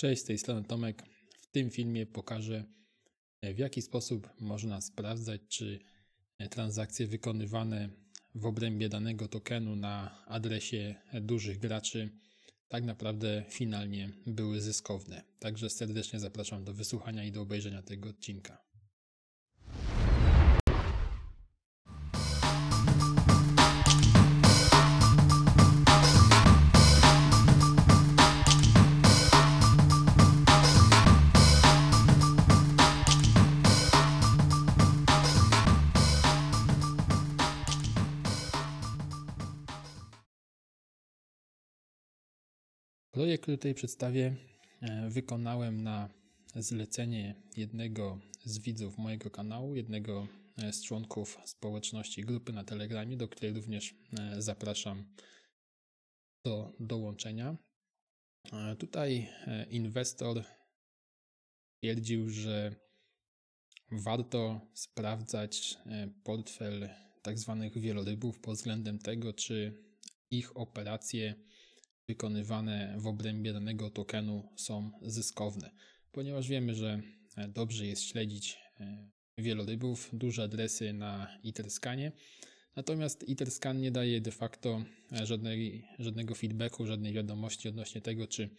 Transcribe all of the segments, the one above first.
Cześć, z tej strony Tomek. W tym filmie pokażę, e, w jaki sposób można sprawdzać, czy e, transakcje wykonywane w obrębie danego tokenu na adresie dużych graczy tak naprawdę finalnie były zyskowne. Także serdecznie zapraszam do wysłuchania i do obejrzenia tego odcinka. Projekt, który tutaj przedstawię, e, wykonałem na zlecenie jednego z widzów mojego kanału, jednego e, z członków społeczności grupy na Telegramie, do której również e, zapraszam do dołączenia. Tutaj inwestor twierdził, że warto sprawdzać portfel tzw. Tak wielorybów pod względem tego, czy ich operacje wykonywane w obrębie danego tokenu są zyskowne, ponieważ wiemy, że e, dobrze jest śledzić e, wielorybów, duże adresy na Etherscanie. Natomiast Etherscan nie daje de facto e, żadnej, żadnego feedbacku, żadnej wiadomości odnośnie tego, czy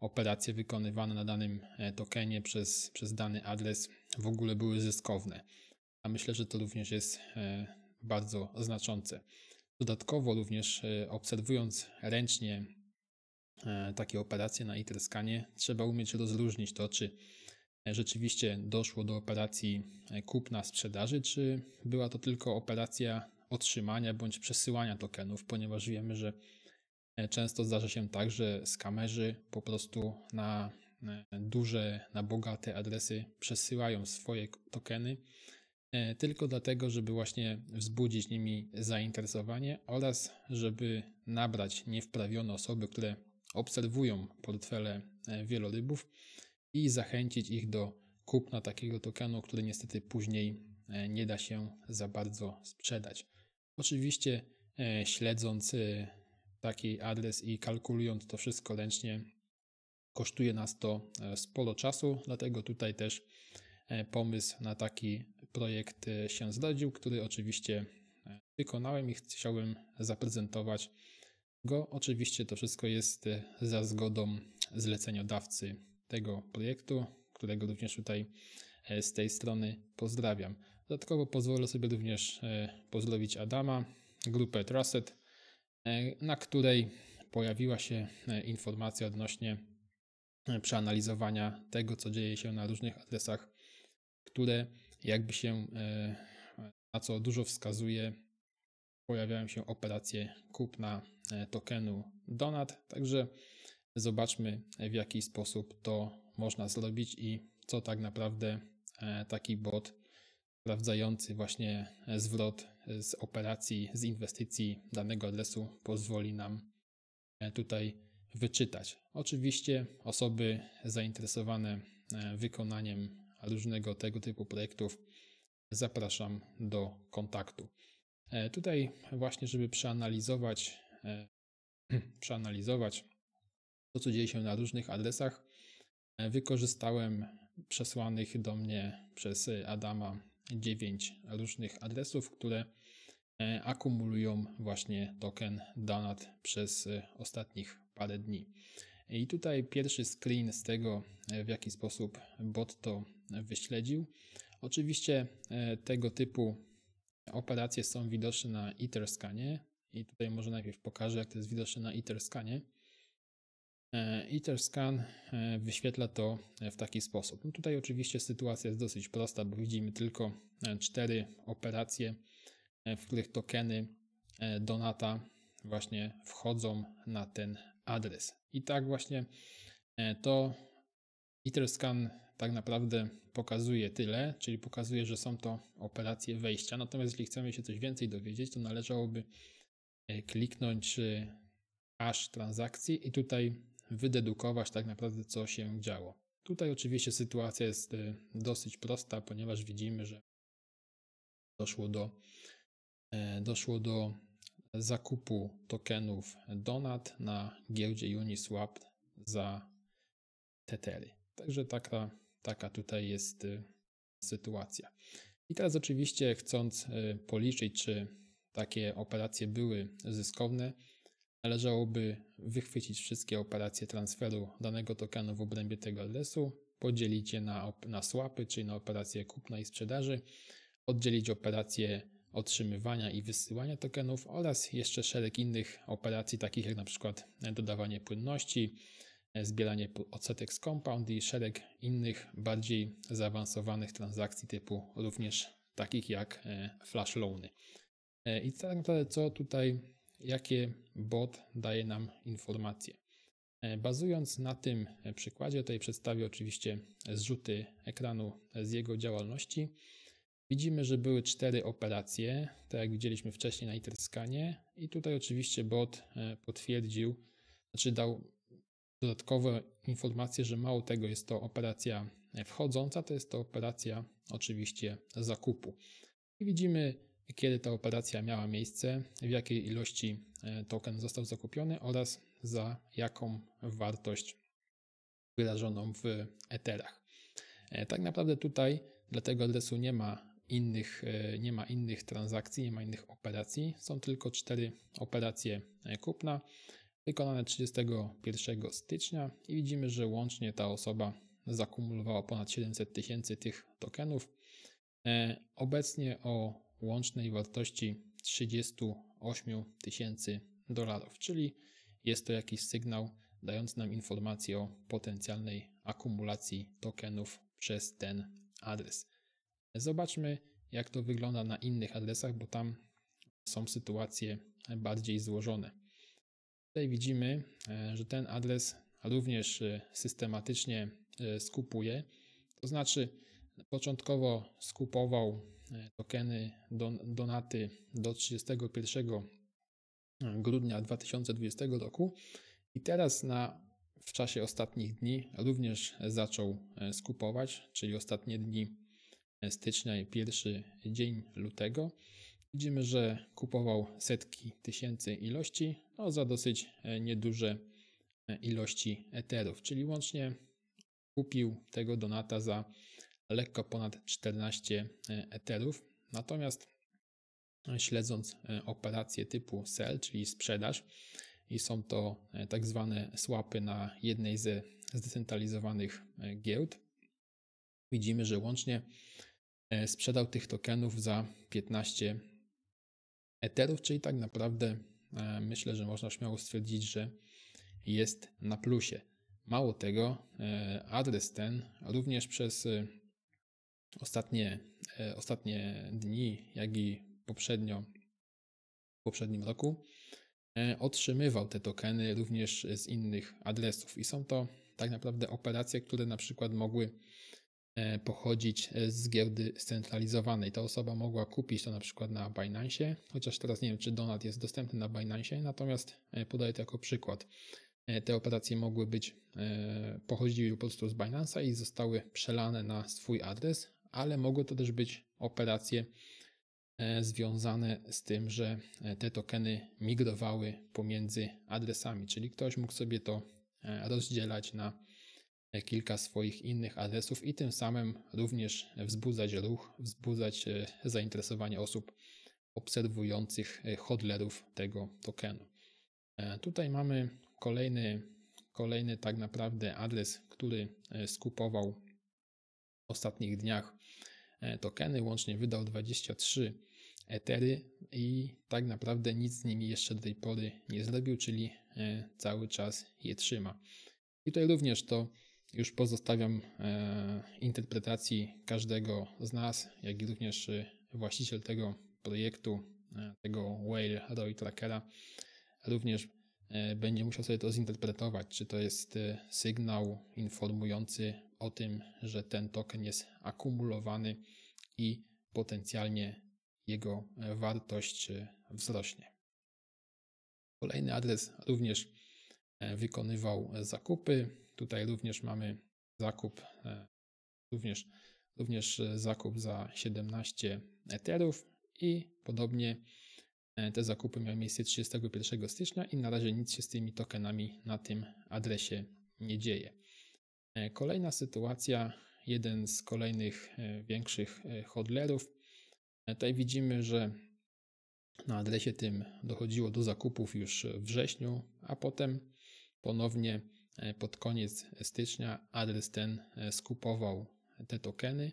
operacje wykonywane na danym tokenie przez, przez dany adres w ogóle były zyskowne. A myślę, że to również jest bardzo znaczące. Dodatkowo również obserwując ręcznie E, takie operacje na ITR-skanie, trzeba umieć rozróżnić to, czy e, rzeczywiście doszło do operacji e, kupna sprzedaży, czy była to tylko operacja otrzymania bądź przesyłania tokenów, ponieważ wiemy, że często zdarza się tak, że skamerzy po prostu na duże, na bogate adresy przesyłają swoje tokeny tylko dlatego, żeby właśnie wzbudzić nimi zainteresowanie oraz żeby nabrać niewprawione osoby, które obserwują portfele e, wielorybów i zachęcić ich do kupna takiego tokenu, który niestety później e, nie da się za bardzo sprzedać. Oczywiście e, śledząc taki adres i kalkulując to wszystko ręcznie, kosztuje nas to sporo czasu, dlatego tutaj też pomysł na taki projekt się zdarzył, który oczywiście wykonałem i chciałbym zaprezentować go. Oczywiście to wszystko jest e, za zgodą zleceniodawcy tego projektu, którego również tutaj e, z tej strony pozdrawiam. Dodatkowo pozwolę sobie również e, pozdrowić Adama, grupę Trusted, na której pojawiła się informacja odnośnie przeanalizowania tego, co dzieje się na różnych adresach, które jakby się na co dużo wskazuje pojawiają się operacje kupna e, tokenu Donat. Także zobaczmy, e, w jaki sposób to można zrobić i co tak naprawdę e, taki bot sprawdzający właśnie zwrot z operacji, z inwestycji danego adresu pozwoli nam tutaj wyczytać. Oczywiście osoby zainteresowane wykonaniem różnego tego typu projektów zapraszam do kontaktu. E, tutaj właśnie, żeby przeanalizować, e, przeanalizować to, co dzieje się na różnych adresach, e, wykorzystałem przesłanych do mnie przez Adama 9 różnych adresów, które akumulują właśnie token danat przez ostatnich parę dni. I tutaj pierwszy screen z tego, w jaki sposób bot to wyśledził. Oczywiście tego typu operacje są widoczne na iter i tutaj może najpierw pokażę, jak to jest widoczne na ITER-skanie. E, e, wyświetla to e, w taki sposób. No tutaj oczywiście sytuacja jest dosyć prosta, bo widzimy tylko cztery operacje, w których tokeny donata właśnie wchodzą na ten adres. I tak właśnie to iter tak naprawdę pokazuje tyle, czyli pokazuje, że są to operacje wejścia. Natomiast jeśli chcemy się coś więcej dowiedzieć, to należałoby e, kliknąć e, aż transakcji i tutaj wydedukować tak naprawdę, co się działo. Tutaj oczywiście sytuacja jest e, dosyć prosta, ponieważ widzimy, że doszło do, doszło do zakupu tokenów Donat na giełdzie Uniswap za Tethery. Także taka Taka tutaj jest y, sytuacja. I teraz oczywiście chcąc y, policzyć, czy takie operacje były zyskowne, należałoby wychwycić wszystkie operacje transferu danego tokenu w obrębie tego adresu, podzielić je na, na swapy, czyli na operacje kupna i sprzedaży, oddzielić operacje otrzymywania i wysyłania tokenów oraz jeszcze szereg innych operacji, takich jak na przykład dodawanie płynności, zbieranie odsetek z compound i szereg innych bardziej zaawansowanych transakcji typu również takich jak e, flash loany. E, I tak naprawdę co tutaj, jakie bot daje nam informacje. E, bazując na tym przykładzie, tutaj przedstawię oczywiście zrzuty ekranu z jego działalności. Widzimy, że były cztery operacje, tak jak widzieliśmy wcześniej na Interscanie i tutaj oczywiście bot potwierdził, znaczy dał Dodatkowe informacje, że mało tego jest to operacja wchodząca, to jest to operacja oczywiście zakupu. I widzimy, kiedy ta operacja miała miejsce, w jakiej ilości e, token został zakupiony oraz za jaką wartość wyrażoną w eterach. E, tak naprawdę tutaj dla tego adresu nie ma innych, e, nie ma innych transakcji, nie ma innych operacji, są tylko cztery operacje kupna wykonane 31 stycznia i widzimy, że łącznie ta osoba zakumulowała ponad 700 tysięcy tych tokenów. E, obecnie o łącznej wartości 38 tysięcy dolarów, czyli jest to jakiś sygnał dający nam informację o potencjalnej akumulacji tokenów przez ten adres. Zobaczmy, jak to wygląda na innych adresach, bo tam są sytuacje bardziej złożone. Tutaj widzimy, e, że ten adres również e, systematycznie e, skupuje. To znaczy, początkowo skupował tokeny donaty do 31 grudnia 2020 roku i teraz na, w czasie ostatnich dni również zaczął skupować, czyli ostatnie dni stycznia i pierwszy dzień lutego. Widzimy, że kupował setki tysięcy ilości no za dosyć e, nieduże e, ilości eterów, czyli łącznie kupił tego donata za lekko ponad 14 e, eterów. Natomiast śledząc operacje typu sell, czyli sprzedaż, i są to tak zwane słapy na jednej ze zdecentralizowanych giełd, widzimy, że łącznie sprzedał tych tokenów za 15 eterów, czyli tak naprawdę e, myślę, że można śmiało stwierdzić, że jest na plusie. Mało tego, e, adres ten również przez e, ostatnie, ostatnie dni, jak i poprzednio, w poprzednim roku otrzymywał te tokeny również z innych adresów i są to tak naprawdę operacje, które na przykład mogły E, pochodzić e, z giełdy scentralizowanej. Ta osoba mogła kupić to na przykład na Binance, chociaż teraz nie wiem, czy donat jest dostępny na Binance, natomiast e, podaję to jako przykład. Te operacje mogły być, pochodziły po prostu z Binance'a i zostały przelane na swój adres, ale mogły to też być operacje związane z tym, że te tokeny migrowały pomiędzy adresami, czyli ktoś mógł sobie to rozdzielać na kilka swoich innych adresów i tym samym również wzbudzać ruch, wzbudzać e, zainteresowanie osób obserwujących e, hodlerów tego tokenu. E, tutaj mamy kolejny, kolejny tak naprawdę adres, który skupował w ostatnich dniach tokeny, łącznie wydał 23 etery i tak naprawdę nic z nimi jeszcze do tej pory nie zrobił, czyli cały czas je trzyma. I tutaj również to już pozostawiam e, interpretacji każdego z nas, jak i również y, właściciel tego projektu, e, tego Whale ROI Trackera, również e, będzie musiał sobie to zinterpretować, czy to jest sygnał informujący o tym, że ten token jest akumulowany i potencjalnie jego wartość wzrośnie. Kolejny adres również wykonywał zakupy, Tutaj również mamy zakup, e, również, również e, zakup za 17 etherów i podobnie e, te zakupy miały miejsce 31 stycznia i na razie nic się z tymi tokenami na tym adresie nie dzieje. Kolejna sytuacja, jeden z kolejnych większych hodlerów. Tutaj widzimy, że na adresie tym dochodziło do zakupów już w wrześniu, a potem ponownie E, pod koniec stycznia adres ten e, skupował te tokeny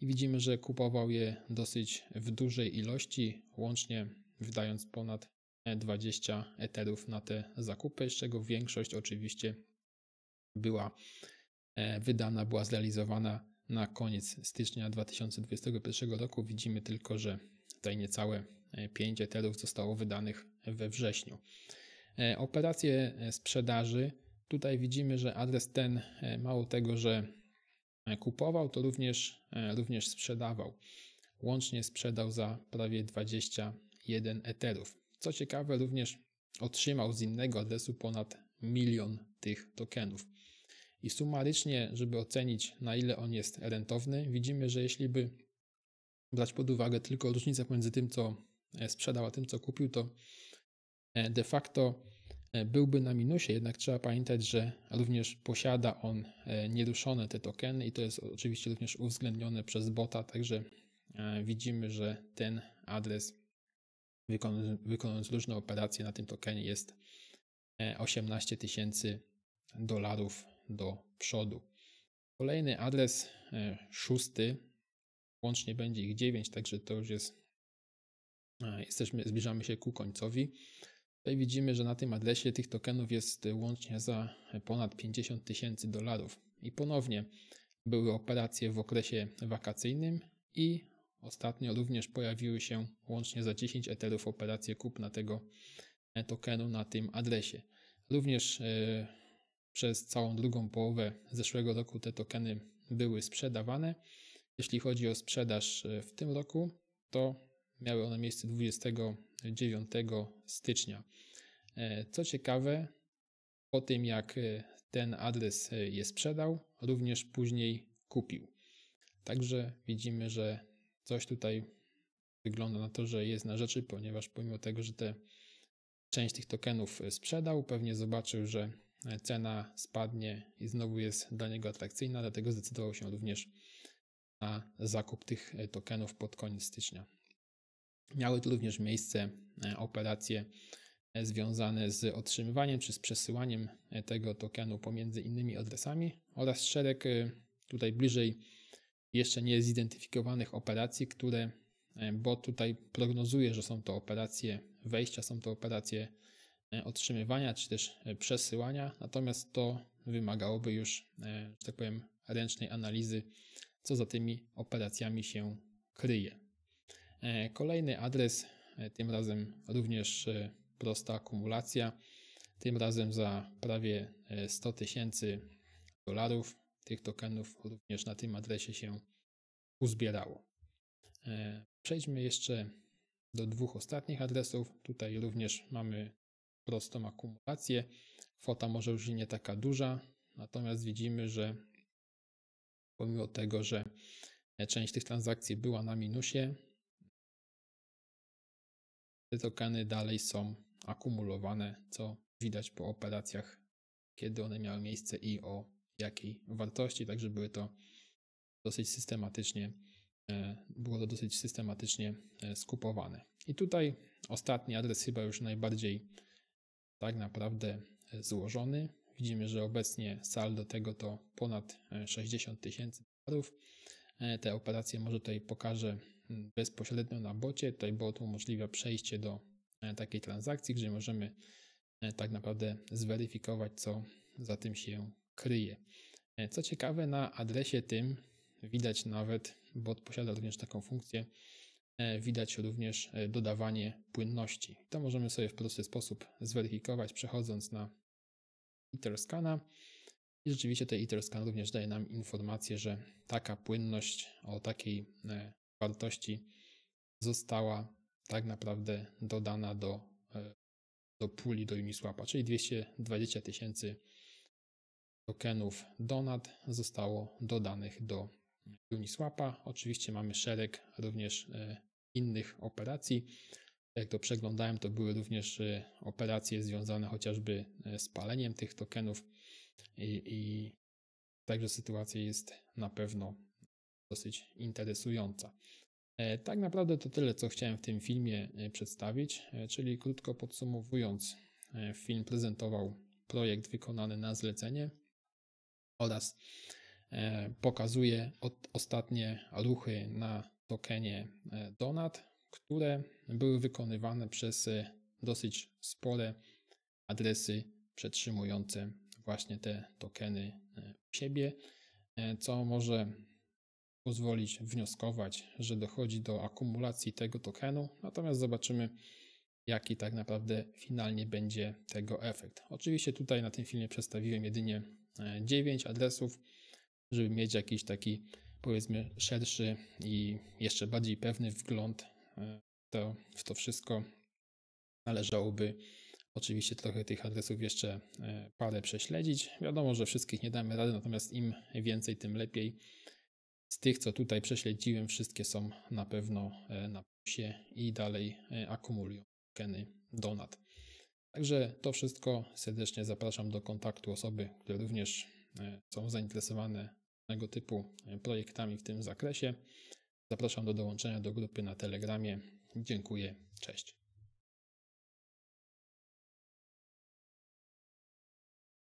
i widzimy, że kupował je dosyć w dużej ilości, łącznie wydając ponad 20 e, eterów na te zakupy, z czego większość oczywiście była wydana, była zrealizowana na koniec stycznia 2021 roku. Widzimy tylko, że tutaj niecałe 5 eterów zostało wydanych we wrześniu. Operacje sprzedaży Tutaj widzimy, że adres ten e, mało tego, że e, kupował, to również, e, również sprzedawał. Łącznie sprzedał za prawie 21 eterów. Co ciekawe, również otrzymał z innego adresu ponad milion tych tokenów. I sumarycznie, żeby ocenić, na ile on jest rentowny, widzimy, że jeśli by brać pod uwagę tylko różnicę pomiędzy tym, co sprzedał, a tym, co kupił, to de facto E, byłby na minusie, jednak trzeba pamiętać, że również posiada on e, nieruszone te tokeny i to jest oczywiście również uwzględnione przez bota, także e, widzimy, że ten adres wykonując, różne operacje na tym tokenie jest 18 tysięcy dolarów do przodu. Kolejny adres szósty, łącznie będzie ich 9, także to już jest, jesteśmy, zbliżamy się ku końcowi. Tutaj widzimy, że na tym adresie tych tokenów jest e, łącznie za e, ponad 50 tysięcy dolarów. I ponownie były operacje w okresie wakacyjnym i ostatnio również pojawiły się łącznie za 10 eterów operacje kupna tego e, tokenu na tym adresie. Również przez całą drugą połowę zeszłego roku te tokeny były sprzedawane. Jeśli chodzi o sprzedaż w tym roku, to miały one miejsce 20 9 stycznia. E, co ciekawe, po tym jak e, ten adres e, je sprzedał, również później kupił. Także widzimy, że coś tutaj wygląda na to, że jest na rzeczy, ponieważ pomimo tego, że te, część tych tokenów sprzedał, pewnie zobaczył, że cena spadnie i znowu jest dla niego atrakcyjna, dlatego zdecydował się również na zakup tych tokenów pod koniec stycznia. Miały tu również miejsce e, operacje e, związane z otrzymywaniem czy z przesyłaniem e, tego tokenu pomiędzy innymi adresami oraz szereg tutaj bliżej jeszcze nie zidentyfikowanych operacji, które, bo tutaj prognozuję, że są to operacje wejścia, są to operacje otrzymywania czy też przesyłania, natomiast to wymagałoby już, że tak powiem, ręcznej analizy, co za tymi operacjami się kryje. E, kolejny adres, e, tym razem również e, prosta akumulacja, tym razem za prawie 100 tysięcy dolarów tych tokenów również na tym adresie się uzbierało. Przejdźmy jeszcze do dwóch ostatnich adresów. Tutaj również mamy prostą akumulację. Kwota może już nie taka duża, natomiast widzimy, że pomimo tego, że część tych transakcji była na minusie, te tokeny dalej są akumulowane, co widać po operacjach, kiedy one miały miejsce i o jakiej wartości, także były to dosyć systematycznie, e, było to dosyć systematycznie e, skupowane. I tutaj ostatni adres chyba już najbardziej tak naprawdę e, złożony. Widzimy, że obecnie saldo tego to ponad 60 tysięcy dolarów. Te operacje może tutaj pokażę bezpośrednio na bocie. Tutaj bot umożliwia przejście do e, takiej transakcji, gdzie możemy e, tak naprawdę zweryfikować, co za tym się kryje. E, co ciekawe, na adresie tym widać nawet, bot posiada również taką funkcję, widać również dodawanie płynności. To możemy sobie w prosty sposób zweryfikować, przechodząc na Etherscana. I rzeczywiście ten Etherscan również daje nam informację, że taka płynność o takiej wartości została tak naprawdę dodana do, e, do puli, do Uniswapa, czyli 220 tysięcy tokenów Donat zostało dodanych do Uniswapa. Oczywiście mamy szereg również e, innych operacji. Jak to przeglądałem, to były również e, operacje związane chociażby z paleniem tych tokenów i, i także sytuacja jest na pewno dosyć interesująca. E, tak naprawdę to tyle, co chciałem w tym filmie e, przedstawić, e, czyli krótko podsumowując, film prezentował projekt wykonany na zlecenie oraz pokazuje ostatnie ruchy na tokenie Donat, które były wykonywane przez dosyć spore adresy przetrzymujące właśnie te tokeny w siebie, co może pozwolić wnioskować, że dochodzi do akumulacji tego tokenu, natomiast zobaczymy, jaki tak naprawdę finalnie będzie tego efekt. Oczywiście tutaj na tym filmie przedstawiłem jedynie 9 e, adresów, żeby mieć jakiś taki powiedzmy szerszy i jeszcze bardziej pewny wgląd e, to w to wszystko należałoby oczywiście trochę tych adresów jeszcze e, parę prześledzić. Wiadomo, że wszystkich nie damy rady, natomiast im więcej, tym lepiej. Z tych, co tutaj prześledziłem, wszystkie są na pewno e, na plusie i dalej e, akumulują Keny Donat. Także to wszystko. Serdecznie zapraszam do kontaktu osoby, które również e, są zainteresowane tego typu projektami w tym zakresie. Zapraszam do dołączenia do grupy na Telegramie. Dziękuję. Cześć.